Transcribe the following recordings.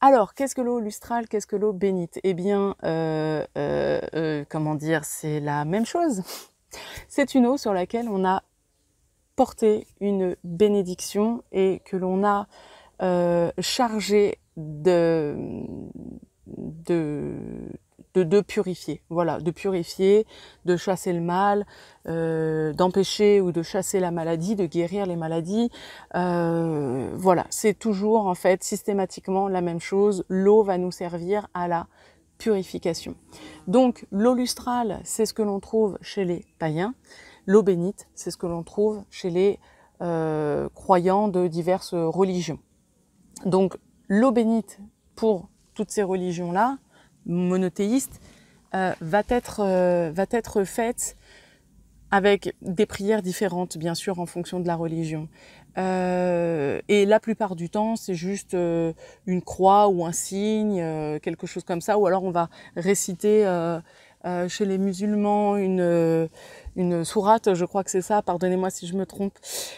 Alors, qu'est-ce que l'eau lustrale Qu'est-ce que l'eau bénite Eh bien, euh, euh, euh, comment dire, c'est la même chose. C'est une eau sur laquelle on a porté une bénédiction et que l'on a chargé de, de, de, purifier, voilà, de purifier, de chasser le mal, euh, d'empêcher ou de chasser la maladie, de guérir les maladies. Euh, voilà, c'est toujours en fait systématiquement la même chose. L'eau va nous servir à la purification. Donc l'eau lustrale, c'est ce que l'on trouve chez les païens. L'eau bénite, c'est ce que l'on trouve chez les euh, croyants de diverses religions. Donc l'eau bénite pour toutes ces religions-là, monothéiste euh, va, être, euh, va être faite avec des prières différentes, bien sûr, en fonction de la religion. Euh, et la plupart du temps, c'est juste une croix ou un signe, quelque chose comme ça, ou alors on va réciter euh, chez les musulmans euh, une, sourate, je crois que c'est ça, pardonnez-moi si je me trompe,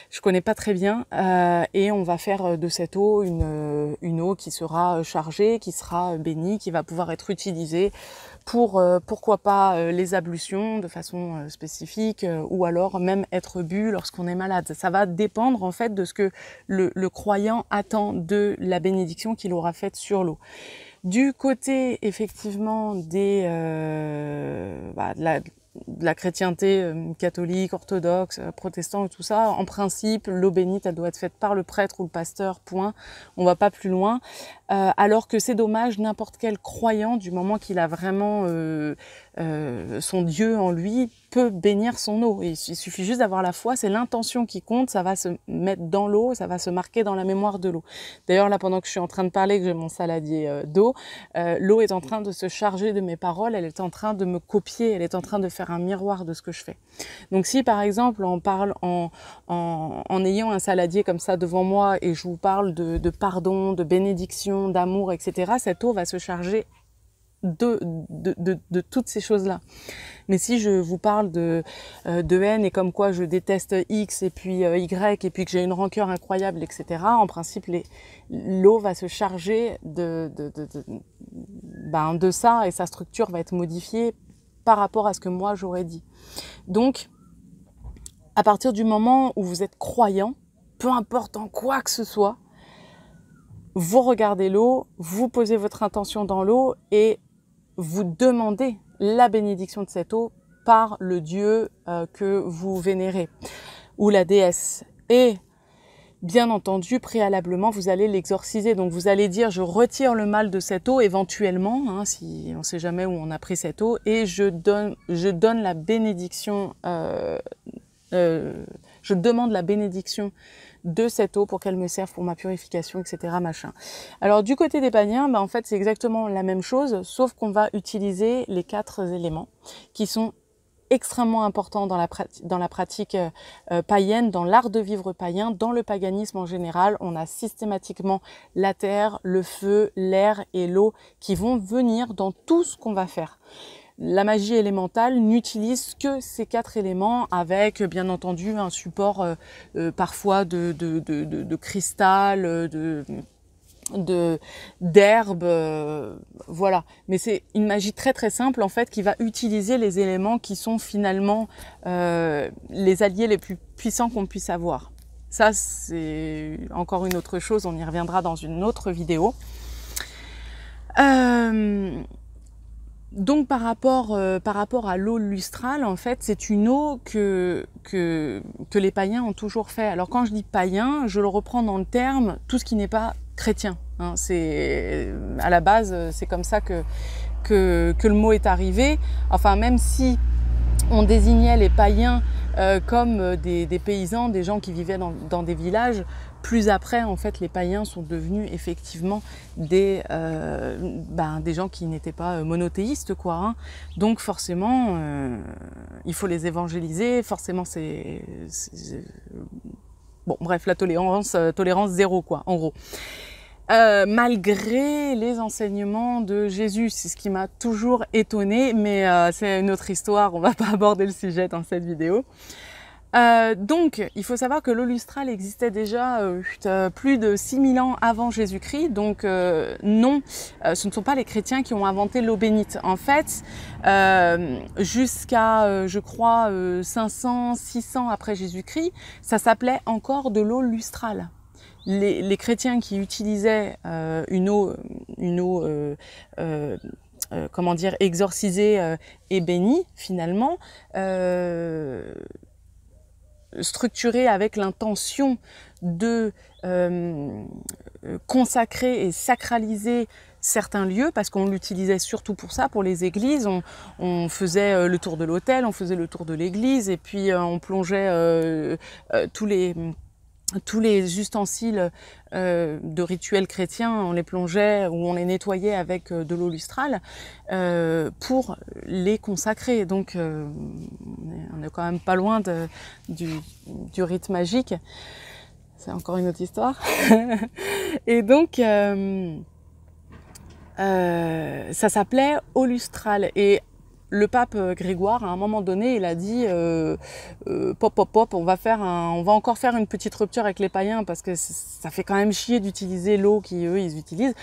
je connais pas très bien, euh, et on va faire de cette eau une, eau qui sera chargée, qui sera bénie, qui va pouvoir être utilisée pour, pourquoi pas, les ablutions de façon spécifique, ou alors même être bu lorsqu'on est malade. Ça va dépendre en fait de ce que le croyant attend de la bénédiction qu'il aura faite sur l'eau. Du côté effectivement des euh, bah, de, la, chrétienté euh, catholique, orthodoxe, euh, protestante protestant et tout ça, en principe, l'eau bénite, elle doit être faite par le prêtre ou le pasteur, point. On va pas plus loin. alors que c'est dommage, n'importe quel croyant, du moment qu'il a vraiment euh, son Dieu en lui peut bénir son eau. Il, suffit juste d'avoir la foi, c'est l'intention qui compte, ça va se mettre dans l'eau, ça va se marquer dans la mémoire de l'eau. D'ailleurs, là, pendant que je suis en train de parler, que j'ai mon saladier euh, d'eau, euh, l'eau est en train de se charger de mes paroles, elle est en train de me copier, elle est en train de faire un miroir de ce que je fais. Donc si, par exemple, on parle en, ayant un saladier comme ça devant moi et je vous parle de pardon, de bénédiction, d'amour, etc., cette eau va se charger de, de, toutes ces choses-là. Mais si je vous parle de, euh, de haine et comme quoi je déteste X et puis euh, Y et puis que j'ai une rancœur incroyable, etc., en principe, l'eau va se charger de, de, ben, de ça et sa structure va être modifiée par rapport à ce que moi j'aurais dit. Donc, à partir du moment où vous êtes croyant, peu importe en quoi que ce soit, vous regardez l'eau, vous posez votre intention dans l'eau et vous demandez la bénédiction de cette eau par le dieu euh, que vous vénérez ou la déesse. Et bien entendu, préalablement, vous allez l'exorciser. Donc vous allez dire, je retire le mal de cette eau éventuellement, hein, si on ne sait jamais où on a pris cette eau, et je donne, je donne la bénédiction, euh, euh, je demande la bénédiction de cette eau pour qu'elle me serve pour ma purification, etc. Machin. Alors du côté des païens, bah, en fait c'est exactement la même chose, sauf qu'on va utiliser les quatre éléments qui sont extrêmement importants dans la, dans la pratique euh, euh, païenne, dans l'art de vivre païen, dans le paganisme en général. On a systématiquement la terre, le feu, l'air et l'eau qui vont venir dans tout ce qu'on va faire. La magie élémentale n'utilise que ces quatre éléments avec bien entendu un support euh, euh, parfois de, de, de, de, cristal, de de d'herbe euh, voilà mais c'est une magie très très simple en fait qui va utiliser les éléments qui sont finalement les alliés les plus puissants qu'on puisse avoir ça c'est encore une autre chose on y reviendra dans une autre vidéo donc euh, par rapport, à l'eau lustrale, en fait, c'est une eau que, les païens ont toujours fait. Alors quand je dis païen, je le reprends dans le terme tout ce qui n'est pas chrétien. Hein. c'est euh, à la base, euh, c'est comme ça que, le mot est arrivé. Enfin, même si on désignait les païens comme des, paysans, des gens qui vivaient dans des villages, plus après, en fait, les païens sont devenus effectivement des, euh, ben, des gens qui n'étaient pas euh, monothéistes, quoi. Hein. Donc forcément, euh, il faut les évangéliser. Forcément, c'est bon, bref, la tolérance, tolérance zéro, quoi, en gros. malgré les enseignements de Jésus. C'est ce qui m'a toujours étonné, mais c'est une autre histoire, on va pas aborder le sujet dans cette vidéo. Euh, donc, il faut savoir que l'eau lustrale existait déjà euh, euh, plus de 6000 ans avant Jésus-Christ. Donc, non, ce ne sont pas les chrétiens qui ont inventé l'eau bénite. En fait, jusqu'à, je crois, 500, 600 après Jésus-Christ, ça s'appelait encore de l'eau lustrale. Les, les, chrétiens qui utilisaient une eau, une eau comment dire, exorcisée et bénie, finalement, structuré avec l'intention de euh, consacrer et sacraliser certains lieux parce qu'on l'utilisait surtout pour ça, pour les églises. On, faisait euh, le tour de l'hôtel, on faisait le tour de l'église et puis euh, on plongeait tous les tous les ustensiles euh, de rituels chrétiens, on les plongeait ou on les nettoyait avec euh, de l'eau lustrale euh, pour les consacrer. Donc on n'est quand même pas loin du, rite magique. C'est encore une autre histoire. Et donc... ça s'appelait Au Et le pape euh, Grégoire, à un moment donné, il a dit euh, euh, pop, pop, pop, on va, faire on va encore faire une petite rupture avec les païens parce que ça fait quand même chier d'utiliser l'eau qui eux, ils utilisent.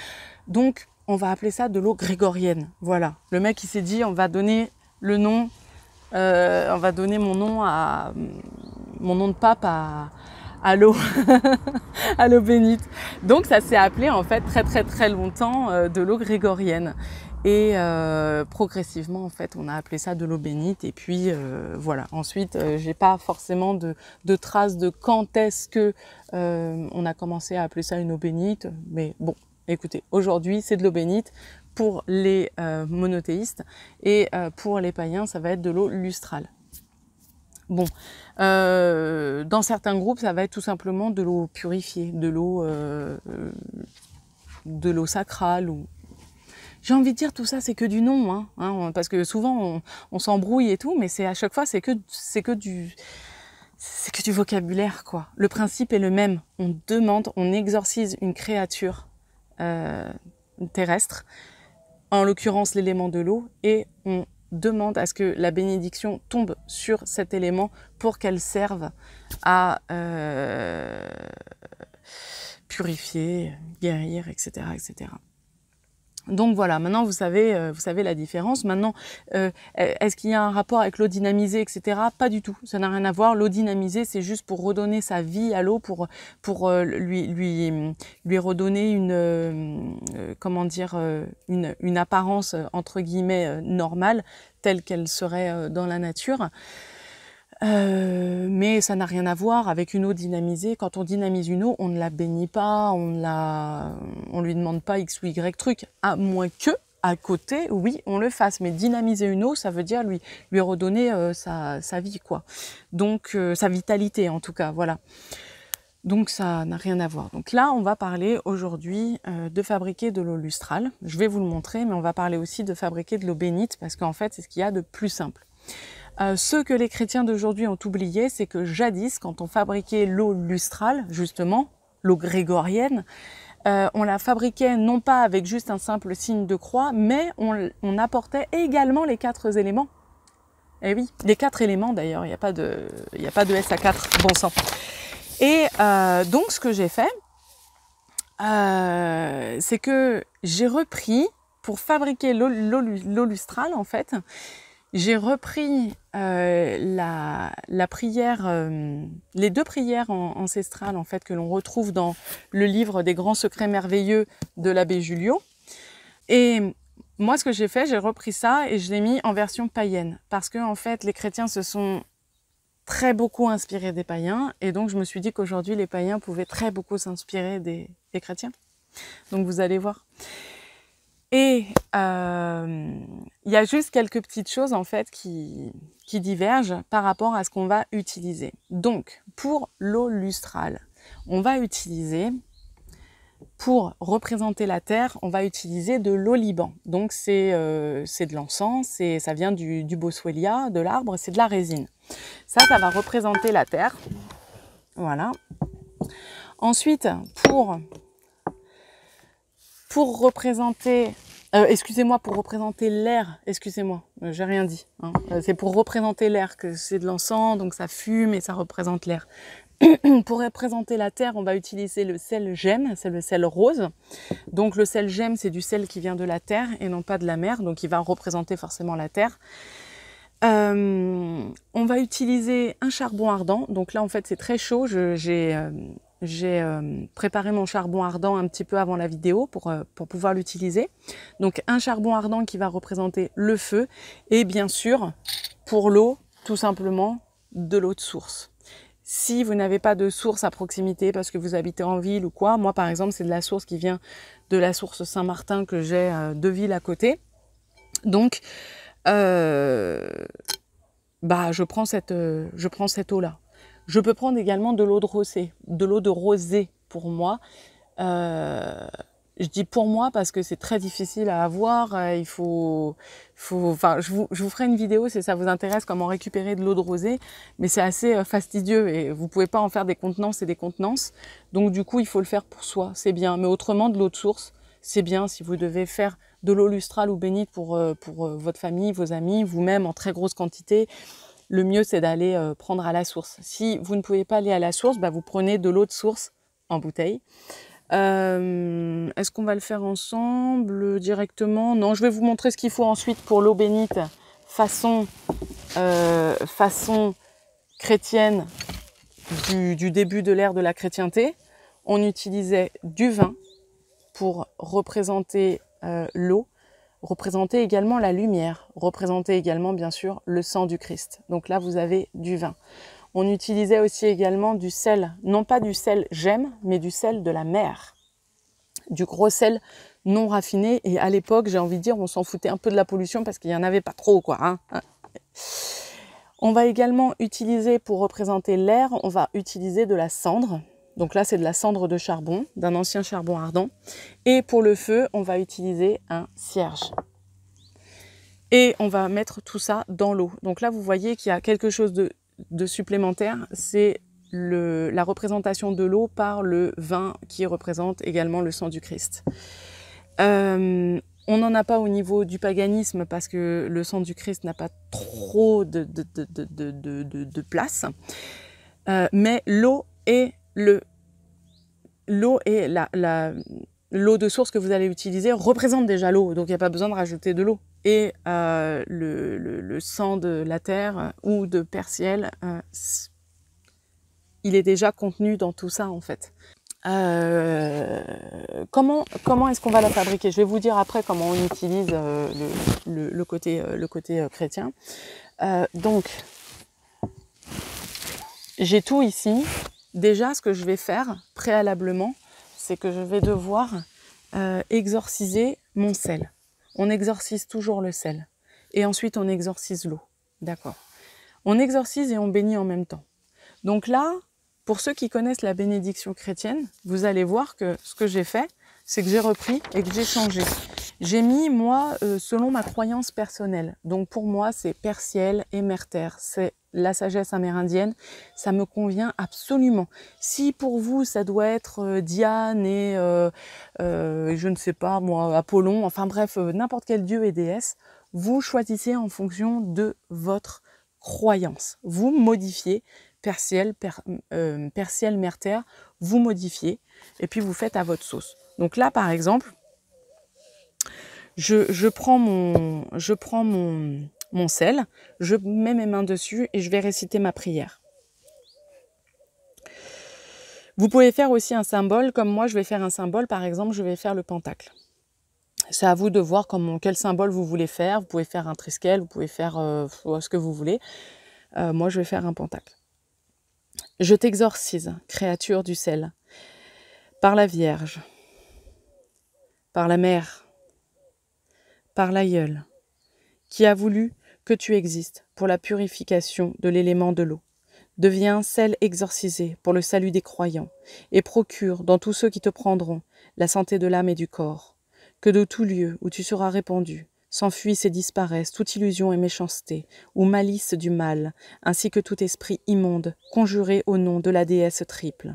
Donc, on va appeler ça de l'eau grégorienne. Voilà. Le mec, il s'est dit, on va donner le nom, on va donner mon nom à mon nom de pape à, l'eau, à l'eau bénite. Donc ça s'est appelé en fait très très très longtemps de l'eau grégorienne. Et euh, progressivement, en fait, on a appelé ça de l'eau bénite. Et puis euh, voilà. Ensuite, euh, j'ai pas forcément de, de, traces de quand est-ce que on a commencé à appeler ça une eau bénite. Mais bon, écoutez, aujourd'hui, c'est de l'eau bénite pour les monothéistes et pour les païens, ça va être de l'eau lustrale. Bon, dans certains groupes, ça va être tout simplement de l'eau purifiée, de l'eau de l'eau sacrale ou j'ai envie de dire tout ça, c'est que du nom, hein, hein, parce que souvent on, s'embrouille et tout, mais c'est à chaque fois c'est que c'est que du c'est que du vocabulaire quoi. Le principe est le même. On demande, on exorcise une créature euh, terrestre, en l'occurrence l'élément de l'eau, et on demande à ce que la bénédiction tombe sur cet élément pour qu'elle serve à euh, purifier, guérir, etc., etc. Donc voilà, maintenant vous savez, euh, vous savez la différence. Maintenant, euh, est-ce qu'il y a un rapport avec l'eau dynamisée, etc. Pas du tout. Ça n'a rien à voir. L'eau dynamisée, c'est juste pour redonner sa vie à l'eau, pour pour euh, lui lui lui redonner une comment dire une apparence entre guillemets normale telle qu'elle serait dans la nature. Euh, mais ça n'a rien à voir avec une eau dynamisée. Quand on dynamise une eau, on ne la bénit pas, on ne la, on lui demande pas x ou y truc, à moins que à côté, oui, on le fasse. Mais dynamiser une eau, ça veut dire lui lui redonner euh, sa, vie, quoi. Donc euh, sa vitalité, en tout cas, voilà. Donc ça n'a rien à voir. Donc là, on va parler aujourd'hui de fabriquer de l'eau lustrale. Je vais vous le montrer, mais on va parler aussi de fabriquer de l'eau bénite parce qu'en fait, c'est ce qu'il y a de plus simple. Euh, ce que les chrétiens d'aujourd'hui ont oublié, c'est que jadis, quand on fabriquait l'eau lustrale, justement, l'eau grégorienne, euh, on la fabriquait non pas avec juste un simple signe de croix, mais on, apportait également les quatre éléments. Eh oui, les quatre éléments d'ailleurs, il n'y a, pas de, y a pas de S à 4, bon sang. Et euh, donc ce que j'ai fait, c'est que j'ai repris, pour fabriquer l'eau lustrale en fait, j'ai repris euh, la, la, prière, euh, les deux prières ancestrales en fait que l'on retrouve dans le livre des grands secrets merveilleux de l'abbé Julio. Et moi, ce que j'ai fait, j'ai repris ça et je l'ai mis en version païenne parce que en fait, les chrétiens se sont très beaucoup inspirés des païens et donc je me suis dit qu'aujourd'hui, les païens pouvaient très beaucoup s'inspirer des, des chrétiens. Donc vous allez voir. Et euh, il y a juste quelques petites choses en fait qui, divergent par rapport à ce qu'on va utiliser. Donc pour l'eau lustrale, on va utiliser pour représenter la terre, on va utiliser de l'oliban. Donc c'est euh, de l'encens, ça vient du, du boswellia, de l'arbre, c'est de la résine. Ça, ça va représenter la terre. Voilà. Ensuite, pour pour représenter, euh, excusez-moi, pour représenter l'air, excusez-moi, euh, j'ai rien dit. Hein. Euh, c'est pour représenter l'air que c'est de l'encens, donc ça fume et ça représente l'air. pour représenter la terre, on va utiliser le sel gemme, c'est le sel rose. Donc le sel gemme, c'est du sel qui vient de la terre et non pas de la mer, donc il va représenter forcément la terre. on va utiliser un charbon ardent, donc là en fait c'est très chaud, j'ai j'ai euh, préparé mon charbon ardent un petit peu avant la vidéo pour, euh, pour pouvoir l'utiliser. Donc un charbon ardent qui va représenter le feu et bien sûr pour l'eau tout simplement de l'eau de source. Si vous n'avez pas de source à proximité parce que vous habitez en ville ou quoi, moi par exemple c'est de la source qui vient de la source Saint-Martin que j'ai euh, deux villes à côté. Donc bah je prends cette, je prends cette eau là je peux prendre également de l'eau de rosée, de l'eau de rosée pour moi. Euh, je dis pour moi parce que c'est très difficile à avoir. Euh, il faut, faut enfin, je vous, ferai une vidéo si ça vous intéresse comment récupérer de l'eau de rosée, mais c'est assez euh, fastidieux et vous pouvez pas en faire des contenances et des contenances. Donc du coup, il faut le faire pour soi, c'est bien. Mais autrement, de l'eau de source, c'est bien si vous devez faire de l'eau lustrale ou bénite pour pour votre famille, vos amis, vous-même en très grosse quantité le mieux c'est d'aller euh, prendre à la source. Si vous ne pouvez pas aller à la source, bah, vous prenez de l'eau de source en bouteille. Euh, est-ce qu'on va le faire ensemble directement Non, je vais vous montrer ce qu'il faut ensuite pour l'eau bénite façon, euh, façon chrétienne du, début de l'ère de la chrétienté. On utilisait du vin pour représenter l'eau représenter également la lumière, représenter également bien sûr le sang du Christ. Donc là, vous avez du vin. On utilisait aussi également du sel, non pas du sel gemme, mais du sel de la mer, du gros sel non raffiné. Et à l'époque, j'ai envie de dire, on s'en foutait un peu de la pollution parce qu'il n'y en avait pas trop, quoi. Hein. on va également utiliser pour représenter l'air, on va utiliser de la cendre, donc là, c'est de la cendre de charbon, d'un ancien charbon ardent. Et pour le feu, on va utiliser un cierge. Et on va mettre tout ça dans l'eau. Donc là, vous voyez qu'il y a quelque chose de, supplémentaire, c'est la représentation de l'eau par le vin qui représente également le sang du Christ. Euh, on n'en a pas au niveau du paganisme parce que le sang du Christ n'a pas trop de, place. Euh, mais l'eau est l'eau et l'eau de source que vous allez utiliser représente déjà l'eau, donc il n'y a pas besoin de rajouter de l'eau. Et euh, le, sang de la terre euh, ou de persiel, euh, il est déjà contenu dans tout ça en fait. comment est-ce qu'on va la fabriquer Je vais vous dire après comment on utilise le, le, côté, le côté chrétien. donc, j'ai tout ici. Déjà, ce que je vais faire préalablement, c'est que je vais devoir euh, exorciser mon sel. On exorcise toujours le sel. Et ensuite, on exorcise l'eau. D'accord. On exorcise et on bénit en même temps. Donc là, pour ceux qui connaissent la bénédiction chrétienne, vous allez voir que ce que j'ai fait, c'est que j'ai repris et que j'ai changé. J'ai mis, moi, euh, selon ma croyance personnelle. Donc pour moi, c'est Perciel et Merter. C'est la sagesse amérindienne. Ça me convient absolument. Si pour vous, ça doit être euh, Diane et euh, je ne sais pas, moi, Apollon, enfin bref, n'importe quel dieu et déesse, vous choisissez en fonction de votre croyance. Vous modifiez Perciel, Perciel, Merter, vous modifiez et puis vous faites à votre sauce. Donc là, par exemple, je, prends mon, sel, je mets mes mains dessus et je vais réciter ma prière. Vous pouvez faire aussi un symbole, comme moi je vais faire un symbole, par exemple je vais faire le pentacle. C'est à vous de voir quel symbole vous voulez faire. Vous pouvez faire un triskel, vous pouvez faire euh, ce que vous voulez. Euh, moi je vais faire un pentacle. Je t'exorcise, créature du sel, par la Vierge, par la Mère, par l'aïeul, qui a voulu que tu existes pour la purification de l'élément de l'eau. Deviens celle exorcisée pour le salut des croyants, et procure dans tous ceux qui te prendront la santé de l'âme et du corps. Que de tout lieu où tu seras répandu, s'enfuissent et disparaissent toute illusion et méchanceté, ou malice du mal, ainsi que tout esprit immonde, conjuré au nom de la déesse triple.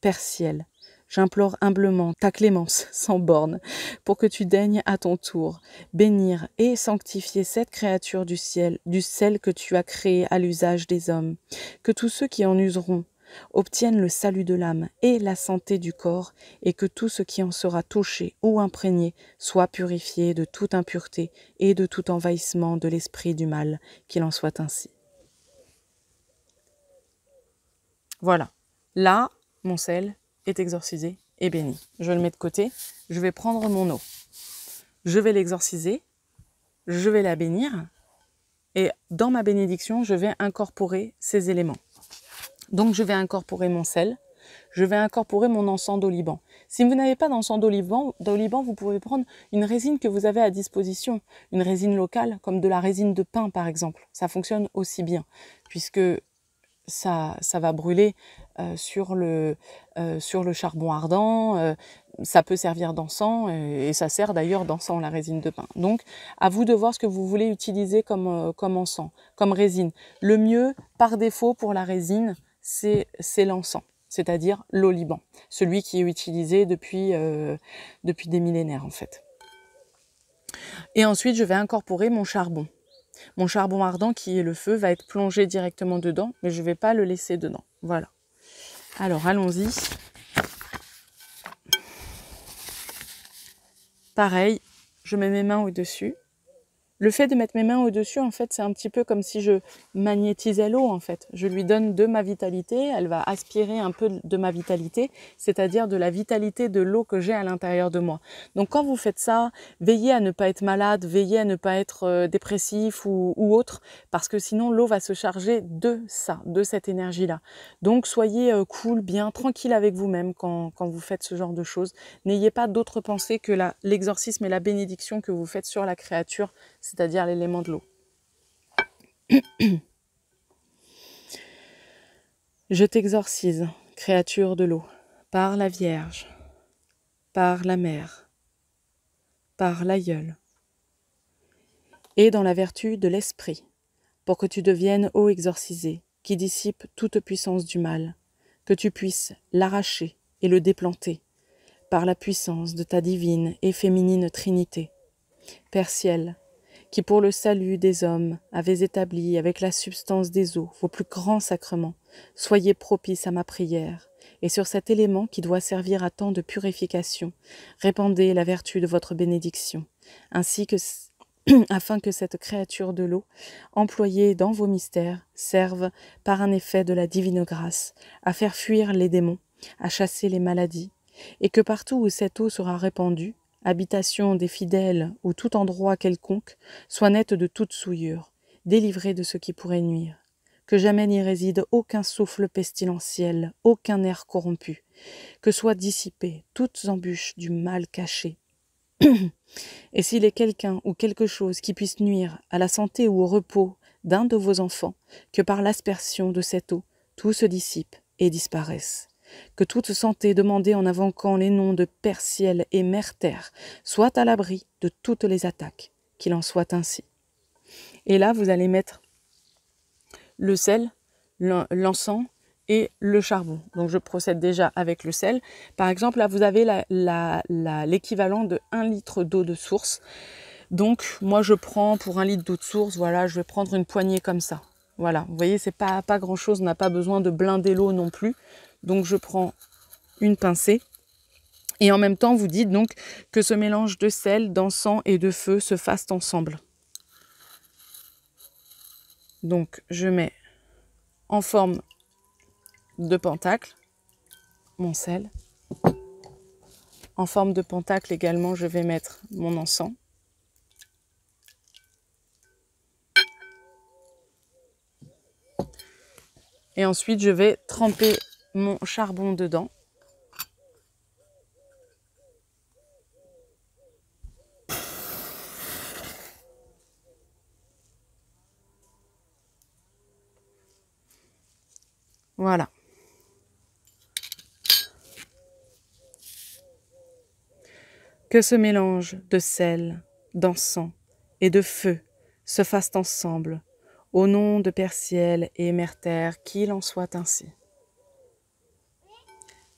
Père ciel, J'implore humblement ta clémence sans borne pour que tu daignes à ton tour bénir et sanctifier cette créature du ciel, du sel que tu as créé à l'usage des hommes, que tous ceux qui en useront obtiennent le salut de l'âme et la santé du corps, et que tout ce qui en sera touché ou imprégné soit purifié de toute impureté et de tout envahissement de l'esprit du mal, qu'il en soit ainsi. Voilà, là, mon sel, est exorcisé et béni. Je le mets de côté, je vais prendre mon eau. Je vais l'exorciser, je vais la bénir, et dans ma bénédiction, je vais incorporer ces éléments. Donc je vais incorporer mon sel, je vais incorporer mon encens d'oliban. Si vous n'avez pas d'encens d'oliban, vous pouvez prendre une résine que vous avez à disposition, une résine locale, comme de la résine de pain par exemple. Ça fonctionne aussi bien, puisque ça, ça va brûler euh, sur, le, euh, sur le charbon ardent, euh, ça peut servir d'encens et, ça sert d'ailleurs d'encens la résine de pain Donc à vous de voir ce que vous voulez utiliser comme, comme encens, comme résine. Le mieux par défaut pour la résine, c'est l'encens, c'est-à-dire l'oliban, celui qui est utilisé depuis, depuis des millénaires en fait. Et ensuite, je vais incorporer mon charbon. Mon charbon ardent qui est le feu va être plongé directement dedans, mais je ne vais pas le laisser dedans. Voilà. Alors allons-y. Pareil, je mets mes mains au-dessus le fait de mettre mes mains au-dessus, en fait, c'est un petit peu comme si je magnétisais l'eau, en fait. Je lui donne de ma vitalité, elle va aspirer un peu de ma vitalité, c'est-à-dire de la vitalité de l'eau que j'ai à l'intérieur de moi. Donc quand vous faites ça, veillez à ne pas être malade, veillez à ne pas être euh, dépressif ou, autre, parce que sinon l'eau va se charger de ça, de cette énergie-là. Donc soyez euh, cool, bien, tranquille avec vous-même quand, quand, vous faites ce genre de choses. N'ayez pas d'autres pensées que l'exorcisme et la bénédiction que vous faites sur la créature c'est-à-dire l'élément de l'eau. Je t'exorcise, créature de l'eau, par la Vierge, par la Mère, par l'aïeul, et dans la vertu de l'Esprit, pour que tu deviennes eau exorcisée, qui dissipe toute puissance du mal, que tu puisses l'arracher et le déplanter, par la puissance de ta divine et féminine Trinité. Père ciel, qui pour le salut des hommes avez établi avec la substance des eaux vos plus grands sacrements, soyez propice à ma prière, et sur cet élément qui doit servir à tant de purification, répandez la vertu de votre bénédiction, ainsi que afin que cette créature de l'eau, employée dans vos mystères, serve, par un effet de la divine grâce, à faire fuir les démons, à chasser les maladies, et que partout où cette eau sera répandue, habitation des fidèles ou tout endroit quelconque, soit nette de toute souillure, délivrée de ce qui pourrait nuire. Que jamais n'y réside aucun souffle pestilentiel, aucun air corrompu, que soient dissipées toutes embûches du mal caché. Et s'il est quelqu'un ou quelque chose qui puisse nuire à la santé ou au repos d'un de vos enfants, que par l'aspersion de cette eau, tout se dissipe et disparaisse que toute santé demandée en invoquant les noms de Père Ciel et Mère Terre soit à l'abri de toutes les attaques, qu'il en soit ainsi. Et là, vous allez mettre le sel, l'encens et le charbon. Donc je procède déjà avec le sel. Par exemple, là, vous avez l'équivalent de 1 litre d'eau de source. Donc moi, je prends pour 1 litre d'eau de source, voilà, je vais prendre une poignée comme ça. Voilà, vous voyez, c'est pas, pas grand chose, on n'a pas besoin de blinder l'eau non plus. Donc je prends une pincée. Et en même temps, vous dites donc que ce mélange de sel, d'encens et de feu se fasse ensemble. Donc je mets en forme de pentacle mon sel. En forme de pentacle également, je vais mettre mon encens. Et ensuite, je vais tremper mon charbon dedans. Voilà. Que ce mélange de sel, d'encens et de feu se fasse ensemble, au nom de Ciel et Merter, qu'il en soit ainsi.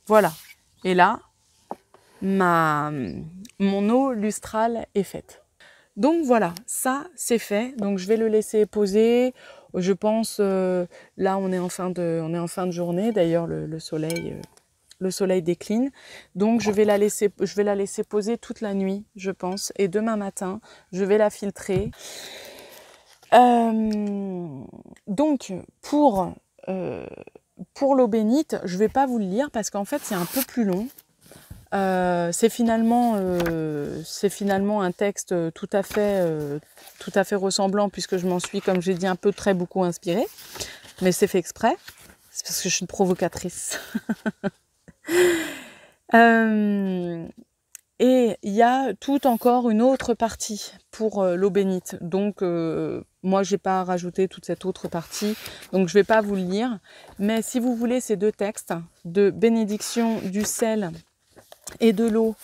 Voilà. Et là, ma, mon eau lustrale est faite. Donc voilà, ça c'est fait. Donc je vais le laisser poser. Je pense, euh, là on est en fin de, on est en fin de journée. D'ailleurs le, soleil, euh, le soleil décline. Donc je vais la laisser, je vais la laisser poser toute la nuit, je pense. Et demain matin, je vais la filtrer. Euh, donc pour pour l'eau bénite, je ne vais pas vous le lire parce qu'en fait c'est un peu plus long. Euh, c'est finalement, euh, finalement, un texte tout à fait, euh, tout à fait ressemblant puisque je m'en suis, comme j'ai dit, un peu très beaucoup inspirée. Mais c'est fait exprès. C'est parce que je suis une provocatrice. et il y a tout encore une autre partie pour l'eau bénite. Donc moi, j'ai pas rajouté toute cette autre partie, donc je vais pas vous le lire. Mais si vous voulez ces deux textes de bénédiction du sel et de l'eau,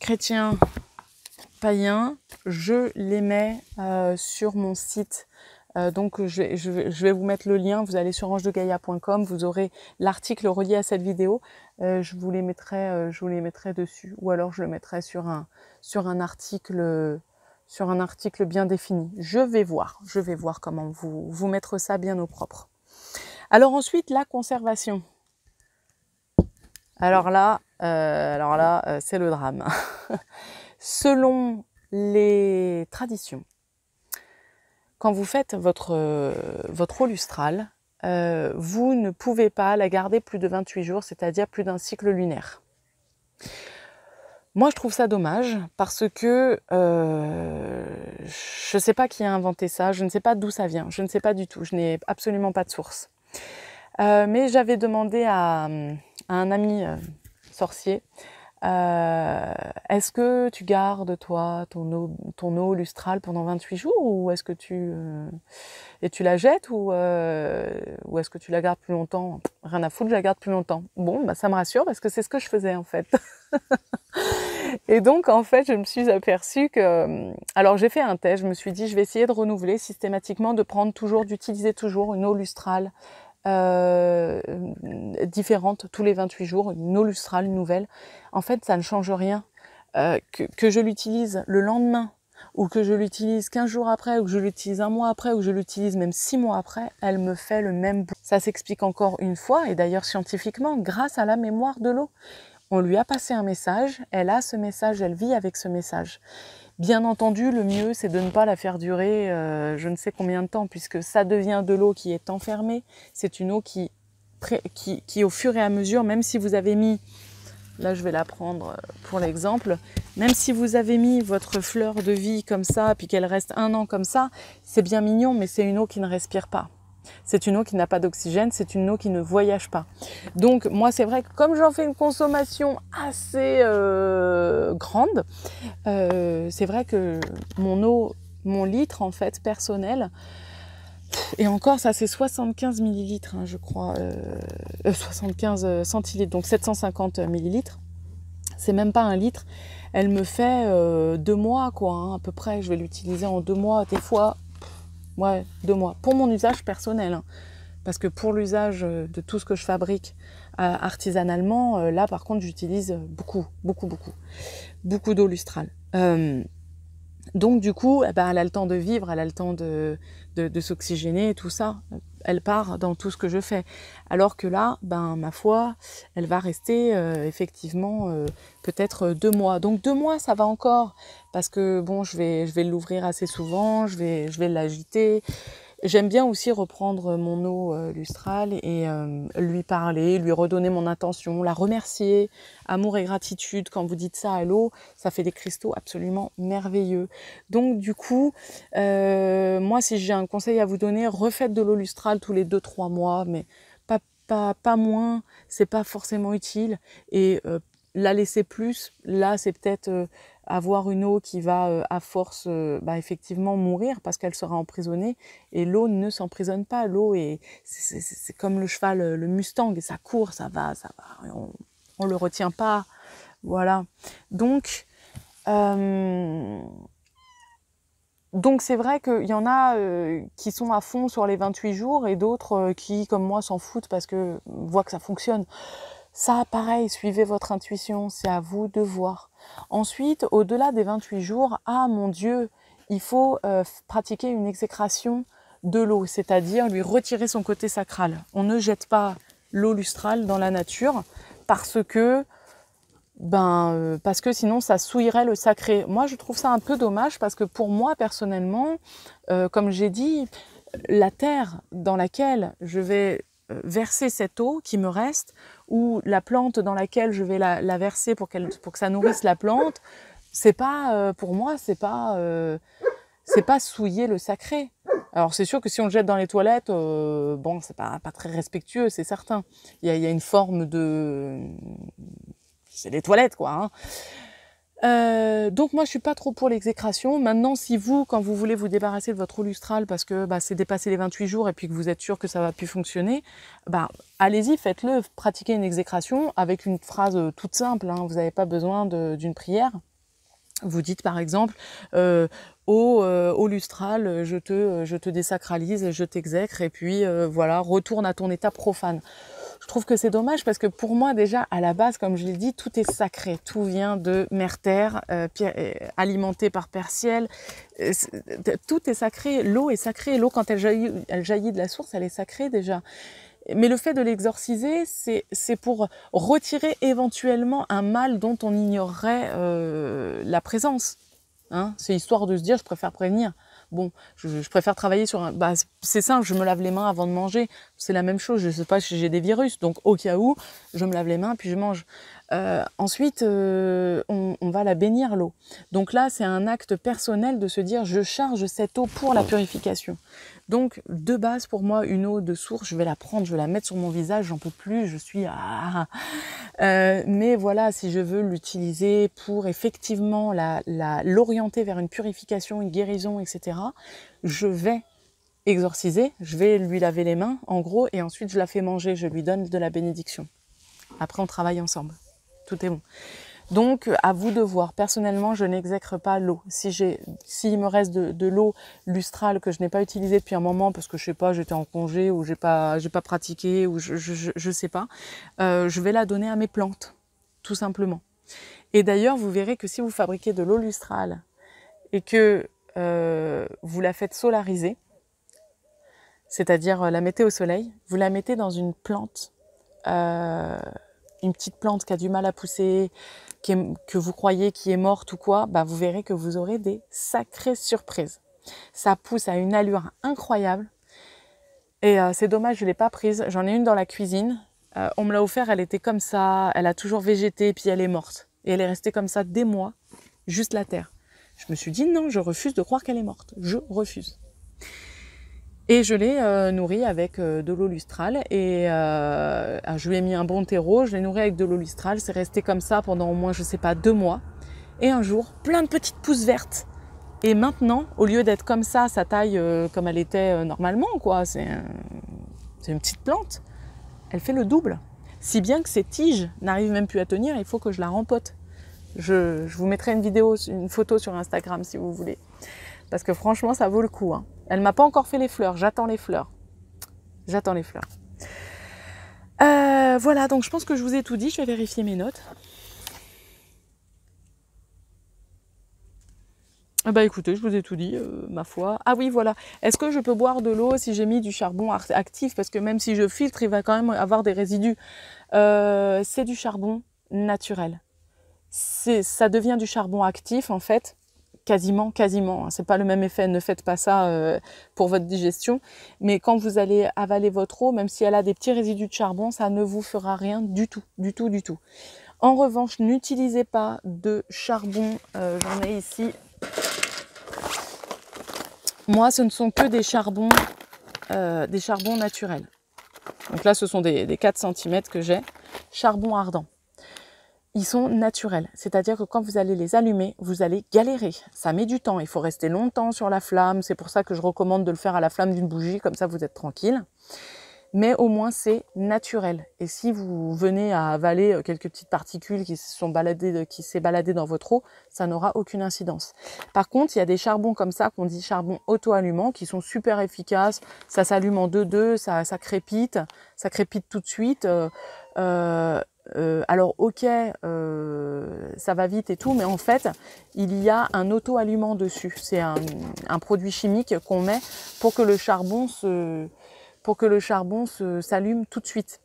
chrétien, païen, je les mets euh, sur mon site euh, donc je vais, vous mettre le lien, vous allez sur range-de-gaïa.com, vous aurez l'article relié à cette vidéo, euh, je, vous les mettrai, je vous les mettrai dessus, ou alors je le mettrai sur un, sur un article sur un article bien défini. Je vais voir, je vais voir comment vous, vous mettre ça bien au propre. Alors ensuite, la conservation. Alors là, euh, alors là, euh, c'est le drame. Selon les traditions, quand vous faites votre, votre eau lustrale, euh, vous ne pouvez pas la garder plus de 28 jours, c'est-à-dire plus d'un cycle lunaire. Moi, je trouve ça dommage parce que euh, je ne sais pas qui a inventé ça, je ne sais pas d'où ça vient, je ne sais pas du tout, je n'ai absolument pas de source. Euh, mais j'avais demandé à, un ami euh, sorcier euh, est-ce que tu gardes, toi, ton eau, ton eau lustrale pendant 28 jours ou est-ce que tu, euh, et tu la jettes ou, euh, ou est-ce que tu la gardes plus longtemps Rien à foutre, je la garde plus longtemps. Bon, bah, ça me rassure parce que c'est ce que je faisais en fait. et donc, en fait, je me suis aperçue que. Alors, j'ai fait un test, je me suis dit, je vais essayer de renouveler systématiquement, de prendre toujours, d'utiliser toujours une eau lustrale euh, différente tous les 28 jours, une eau nouvelle. En fait, ça ne change rien. Euh, que, que je l'utilise le lendemain ou que je l'utilise 15 jours après, ou que je l'utilise un mois après, ou que je l'utilise même 6 mois après, elle me fait le même bout. Ça s'explique encore une fois, et d'ailleurs scientifiquement, grâce à la mémoire de l'eau. On lui a passé un message, elle a ce message, elle vit avec ce message. Bien entendu, le mieux, c'est de ne pas la faire durer euh, je ne sais combien de temps, puisque ça devient de l'eau qui est enfermée. C'est une eau qui, qui, qui, au fur et à mesure, même si vous avez mis, là je vais la prendre euh, pour l'exemple, même si vous avez mis votre fleur de vie comme ça, puis qu'elle reste un an comme ça, c'est bien mignon, mais c'est une eau qui ne respire pas. C'est une eau qui n'a pas d'oxygène, c'est une eau qui ne voyage pas. Donc moi c'est vrai que comme j'en fais une consommation assez euh, grande, euh, c'est vrai que mon eau, mon litre en fait personnel, et encore, ça c'est 75 millilitres, hein, je crois, 75 euh, centilitres, donc 750 millilitres. C'est même pas un litre. Elle me fait deux mois, quoi, hein, à peu près. Je vais l'utiliser en deux mois, des fois moi, de Pour mon usage personnel. Hein. Parce que pour l'usage euh, de tout ce que je fabrique euh, artisanalement, euh, là par contre j'utilise beaucoup, beaucoup, beaucoup, beaucoup d'eau lustrale. donc du coup, eh ben, elle a le temps de vivre, elle a le temps de, de, de s'oxygéner, tout ça elle part dans tout ce que je fais. Alors que là, ben, ma foi, elle va rester euh, effectivement euh, peut-être euh, deux mois. Donc deux mois, ça va encore, parce que bon, je vais, je vais l'ouvrir assez souvent, je vais, je vais l'agiter, J'aime bien aussi reprendre mon eau euh, lustrale et euh, lui parler, lui redonner mon intention, la remercier. Amour et gratitude, quand vous dites ça à l'eau, ça fait des cristaux absolument merveilleux. Donc du coup, euh, moi si j'ai un conseil à vous donner, refaites de l'eau lustrale tous les 2-3 mois, mais pas, pas, moins, c'est pas forcément utile. Et la laisser plus, là c'est peut-être avoir une eau qui va euh, à force euh, bah, effectivement mourir parce qu'elle sera emprisonnée et l'eau ne s'emprisonne pas l'eau est c'est comme le cheval euh, le Mustang ça court ça va ça va on, le retient pas voilà donc donc c'est vrai qu'il y en a qui sont à fond sur les 28 jours et d'autres qui, comme moi, s'en foutent parce que voit que ça fonctionne. Ça, pareil, suivez votre intuition, c'est à vous de voir. Ensuite, au-delà des 28 jours, ah mon Dieu, il faut euh, pratiquer une exécration de l'eau, c'est-à-dire lui retirer son côté sacral. On ne jette pas l'eau lustrale dans la nature parce que ben euh, parce que sinon ça souillerait le sacré. Moi je trouve ça un peu dommage parce que pour moi personnellement, euh, comme j'ai dit, la terre dans laquelle je vais euh, verser cette eau qui me reste, ou la plante dans laquelle je vais la, verser pour, qu'elle, pour que ça nourrisse la plante, c'est pas, euh, pour moi, c'est pas, euh, c'est pas souiller le sacré. Alors c'est sûr que si on le jette dans les toilettes, bon, c'est pas, pas très respectueux, c'est certain. Il y a, y a, une forme de, c'est les toilettes quoi. Hein. Euh, donc moi je suis pas trop pour l'exécration. Maintenant si vous, quand vous voulez vous débarrasser de votre eau parce que bah, c'est dépassé les 28 jours et puis que vous êtes sûr que ça va plus fonctionner, bah, allez-y, faites-le, pratiquez une exécration avec une phrase euh, toute simple, hein. vous n'avez pas besoin d'une prière. Vous dites par exemple, euh, euh au, je te, je te désacralise, je t'exècre, et puis voilà, retourne à ton état profane je trouve que c'est dommage parce que pour moi déjà à la base, comme je l'ai dit, tout est sacré, tout vient de Mère Terre, alimenté euh, euh, alimentée par Père Ciel, euh, tout est sacré, l'eau est sacrée, l'eau quand elle jaillit, elle jaillit de la source, elle est sacrée déjà. Mais le fait de l'exorciser, c'est pour retirer éventuellement un mal dont on ignorerait la présence. Hein c'est histoire de se dire, je préfère prévenir. Bon, je, préfère travailler sur un. Bah, c'est simple, je me lave les mains avant de manger. C'est la même chose. Je ne sais pas si j'ai des virus, donc au cas où, je me lave les mains puis je mange. Euh, ensuite, euh, on, va la bénir l'eau. Donc là, c'est un acte personnel de se dire je charge cette eau pour la purification. Donc de base, pour moi, une eau de source, je vais la prendre, je vais la mettre sur mon visage, j'en peux plus, je suis ah, ah, ah. Euh, mais voilà, si je veux l'utiliser pour effectivement la, l'orienter vers une purification, une guérison, etc. Je vais exorciser, je vais lui laver les mains, en gros, et ensuite je la fais manger, je lui donne de la bénédiction. Après, on travaille ensemble tout est bon. Donc, à vous de voir. Personnellement, je n'exècre pas l'eau. Si j'ai, s'il me reste de, l'eau lustrale que je n'ai pas utilisée depuis un moment parce que je sais pas, j'étais en congé ou j'ai pas, j'ai pas pratiqué ou je, je, sais pas, euh, je vais la donner à mes plantes, tout simplement. Et d'ailleurs, vous verrez que si vous fabriquez de l'eau lustrale et que euh, vous la faites solariser, c'est-à-dire euh, la mettez au soleil, vous la mettez dans une plante. Euh, une petite plante qui a du mal à pousser, que vous croyez qui est morte ou quoi, bah vous verrez que vous aurez des sacrées surprises. Ça pousse à une allure incroyable. Et euh, c'est dommage, je ne l'ai pas prise. J'en ai une dans la cuisine. Euh, on me l'a offert, elle était comme ça. Elle a toujours végété, et puis elle est morte. Et elle est restée comme ça des mois, juste la terre. Je me suis dit non, je refuse de croire qu'elle est morte. Je refuse. Et je l'ai nourrie euh, nourri avec euh, de l'eau lustrale et euh, ah, je lui ai mis un bon terreau, je l'ai nourri avec de l'eau lustrale, c'est resté comme ça pendant au moins je sais pas deux mois. Et un jour, plein de petites pousses vertes. Et maintenant, au lieu d'être comme ça, sa taille comme elle était normalement, quoi, c'est une petite plante, elle fait le double. Si bien que ses tiges n'arrivent même plus à tenir, il faut que je la rempote. Je, vous mettrai une vidéo, une photo sur Instagram si vous voulez. Parce que franchement, ça vaut le coup. Hein. Elle m'a pas encore fait les fleurs. J'attends les fleurs. J'attends les fleurs. Euh, voilà, donc je pense que je vous ai tout dit. Je vais vérifier mes notes. Ah bah écoutez, je vous ai tout dit, euh, ma foi. Ah oui, voilà. Est-ce que je peux boire de l'eau si j'ai mis du charbon actif Parce que même si je filtre, il va quand même avoir des résidus. Euh, c'est du charbon naturel. Ça devient du charbon actif, en fait, quasiment, quasiment. Hein. C'est pas le même effet. Ne faites pas ça euh, pour votre digestion. Mais quand vous allez avaler votre eau, même si elle a des petits résidus de charbon, ça ne vous fera rien du tout, du tout, du tout. En revanche, n'utilisez pas de charbon. Euh, j'en ai ici. Moi, ce ne sont que des charbons, euh, des charbons naturels. Donc là, ce sont des 4 cm que j'ai. Charbon ardent ils sont naturels. C'est-à-dire que quand vous allez les allumer, vous allez galérer. Ça met du temps. Il faut rester longtemps sur la flamme. C'est pour ça que je recommande de le faire à la flamme d'une bougie. Comme ça, vous êtes tranquille. Mais au moins, c'est naturel. Et si vous venez à avaler euh, quelques petites particules qui se sont baladées, euh, qui s'est baladé dans votre eau, ça n'aura aucune incidence. Par contre, il y a des charbons comme ça qu'on dit charbon auto allumant qui sont super efficaces. Ça s'allume en deux-deux, ça, crépite, ça crépite tout de suite. Euh, euh, alors ok, euh, ça va vite et tout, mais en fait, il y a un auto allumant dessus. C'est un, produit chimique qu'on met pour que le charbon pour que le charbon s'allume tout de suite.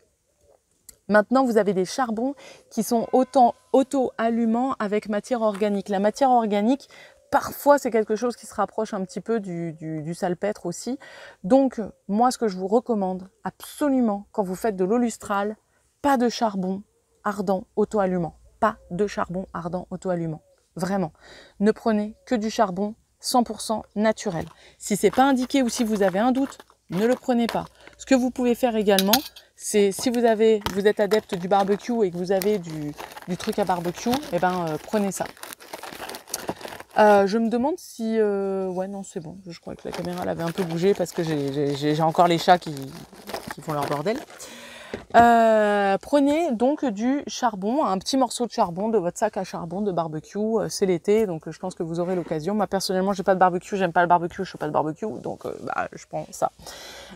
Maintenant, vous avez des charbons qui sont autant auto-allumants avec matière organique. La matière organique, parfois c'est quelque chose qui se rapproche un petit peu du, du, salpêtre aussi. Donc moi ce que je vous recommande absolument quand vous faites de l'eau pas de charbon, ardent auto-allumant. Pas de charbon ardent auto-allumant. Vraiment. Ne prenez que du charbon 100% naturel. Si c'est pas indiqué ou si vous avez un doute, ne le prenez pas. Ce que vous pouvez faire également, c'est si vous avez, vous êtes adepte du barbecue et que vous avez du, truc à barbecue, eh ben euh, prenez ça. Euh, je me demande si, euh, ouais non c'est bon, je crois que la caméra l'avait un peu bougé parce que j'ai encore les chats qui, qui font leur bordel. Euh, prenez donc du charbon, un petit morceau de charbon de votre sac à charbon de barbecue. Euh, c'est l'été, donc euh, je pense que vous aurez l'occasion. Moi personnellement, j'ai pas de barbecue, j'aime pas le barbecue, je fais pas de barbecue, donc bah, je prends ça.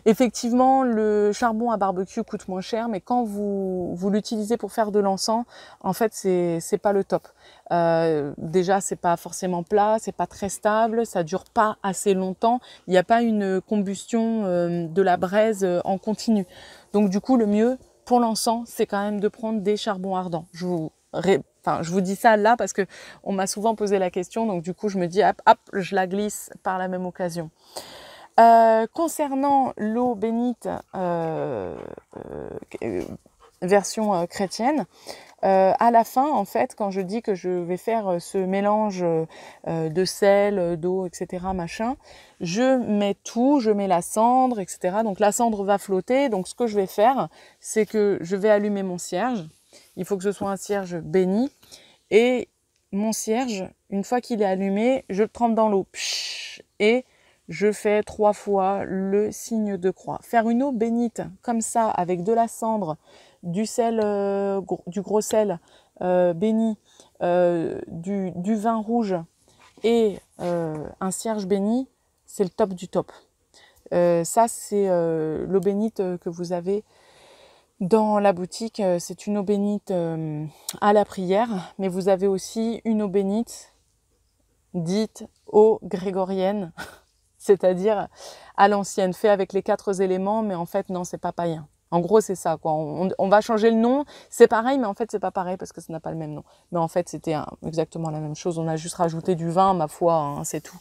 Effectivement, le charbon à barbecue coûte moins cher, mais quand vous, vous l'utilisez pour faire de l'encens, en fait, c'est pas le top. Euh, déjà, c'est pas forcément plat, c'est pas très stable, ça dure pas assez longtemps. Il n'y a pas une combustion de la braise en continu. Donc du coup, le mieux pour l'encens, c'est quand même de prendre des charbons ardents. Je vous, je vous dis ça là parce que on m'a souvent posé la question, donc du coup, je me dis, hop, hop je la glisse par la même occasion. Euh, concernant l'eau bénite euh, euh, version chrétienne, euh, à la fin, en fait, quand je dis que je vais faire euh, ce mélange euh, de sel, d'eau, etc., machin, je mets tout, je mets la cendre, etc. Donc la cendre va flotter. Donc ce que je vais faire, c'est que je vais allumer mon cierge. Il faut que ce soit un cierge béni. Et mon cierge, une fois qu'il est allumé, je le trempe dans l'eau. Et je fais trois fois le signe de croix. Faire une eau bénite comme ça, avec de la cendre, du sel, euh, du gros sel euh, béni, euh, du, vin rouge et un cierge béni, c'est le top du top. ça, c'est l'eau bénite que vous avez dans la boutique. C'est une eau bénite à la prière, mais vous avez aussi une eau bénite dite eau grégorienne, c'est-à-dire à, l'ancienne, faite avec les quatre éléments, mais en fait, non, c'est pas païen. En gros, c'est ça, quoi. On, va changer le nom. C'est pareil, mais en fait, c'est pas pareil parce que ça n'a pas le même nom. Mais en fait, c'était exactement la même chose. On a juste rajouté du vin, ma foi, hein, c'est tout.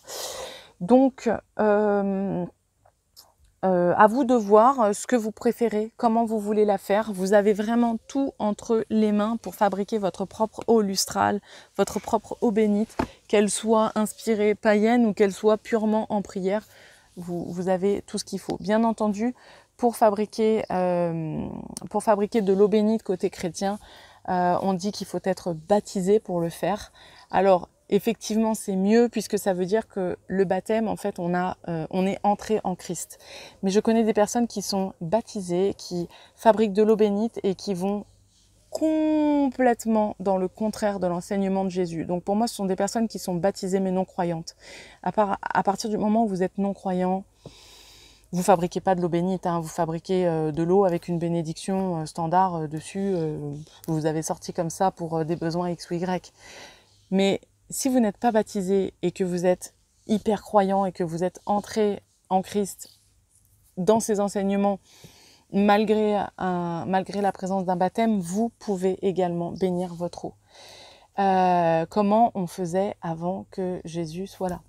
Donc, euh, euh, à vous de voir euh, ce que vous préférez, comment vous voulez la faire. Vous avez vraiment tout entre les mains pour fabriquer votre propre eau lustrale, votre propre eau bénite, qu'elle soit inspirée païenne ou qu'elle soit purement en prière. vous avez tout ce qu'il faut. Bien entendu, pour fabriquer, euh, pour fabriquer de l'eau bénite côté chrétien, euh, on dit qu'il faut être baptisé pour le faire. Alors effectivement, c'est mieux puisque ça veut dire que le baptême, en fait, on a, euh, on est entré en Christ. Mais je connais des personnes qui sont baptisées, qui fabriquent de l'eau bénite et qui vont complètement dans le contraire de l'enseignement de Jésus. Donc pour moi, ce sont des personnes qui sont baptisées mais non croyantes. À, à partir du moment où vous êtes non croyant, vous fabriquez pas de l'eau bénite, hein. vous fabriquez euh, de l'eau avec une bénédiction euh, standard euh, dessus, vous avez sorti comme ça pour des besoins X ou Y. Mais si vous n'êtes pas baptisé et que vous êtes hyper croyant et que vous êtes entré en Christ dans ses enseignements, malgré, malgré la présence d'un baptême, vous pouvez également bénir votre eau. comment on faisait avant que Jésus soit là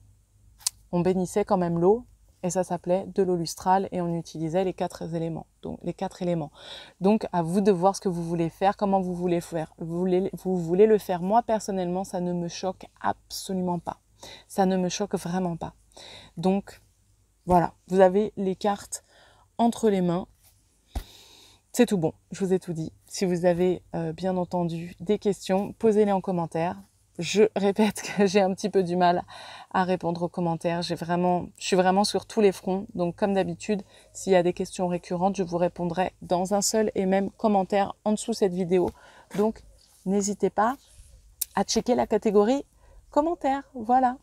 On bénissait quand même l'eau et ça s'appelait de l'eau lustrale et on utilisait les quatre éléments. Donc les quatre éléments. Donc à vous de voir ce que vous voulez faire, comment vous voulez faire. Vous voulez, le faire. Moi personnellement, ça ne me choque absolument pas. Ça ne me choque vraiment pas. Donc voilà, vous avez les cartes entre les mains. C'est tout bon, je vous ai tout dit. Si vous avez euh, bien entendu des questions, posez-les en commentaire je répète que j'ai un petit peu du mal à répondre aux commentaires. J'ai vraiment, je suis vraiment sur tous les fronts. Donc, comme d'habitude, s'il y a des questions récurrentes, je vous répondrai dans un seul et même commentaire en dessous de cette vidéo. Donc, n'hésitez pas à checker la catégorie commentaires. Voilà.